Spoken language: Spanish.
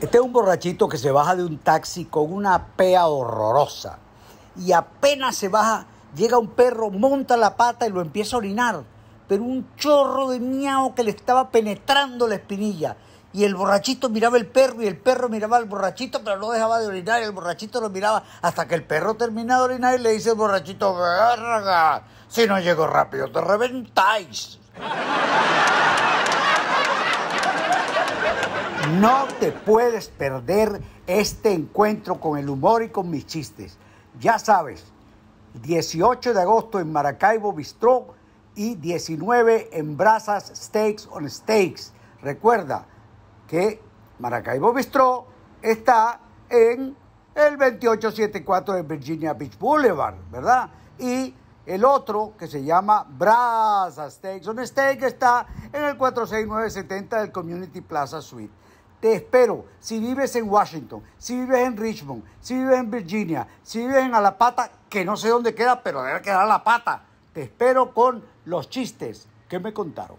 Este es un borrachito que se baja de un taxi con una pea horrorosa. Y apenas se baja, llega un perro, monta la pata y lo empieza a orinar. Pero un chorro de miau que le estaba penetrando la espinilla. Y el borrachito miraba el perro y el perro miraba al borrachito, pero no dejaba de orinar y el borrachito lo miraba hasta que el perro termina de orinar y le dice al borrachito, verga, si no llego rápido te reventáis. No te puedes perder este encuentro con el humor y con mis chistes. Ya sabes, 18 de agosto en Maracaibo Bistro y 19 en Brazas Steaks on Steaks. Recuerda que Maracaibo Bistro está en el 2874 de Virginia Beach Boulevard, ¿verdad? Y el otro, que se llama Brazas Steaks on Steaks está en el 46970 del Community Plaza Suite. Te espero. Si vives en Washington, si vives en Richmond, si vives en Virginia, si vives en Alapata, que no sé dónde queda, pero debe quedar La Pata. Te espero con los chistes que me contaron.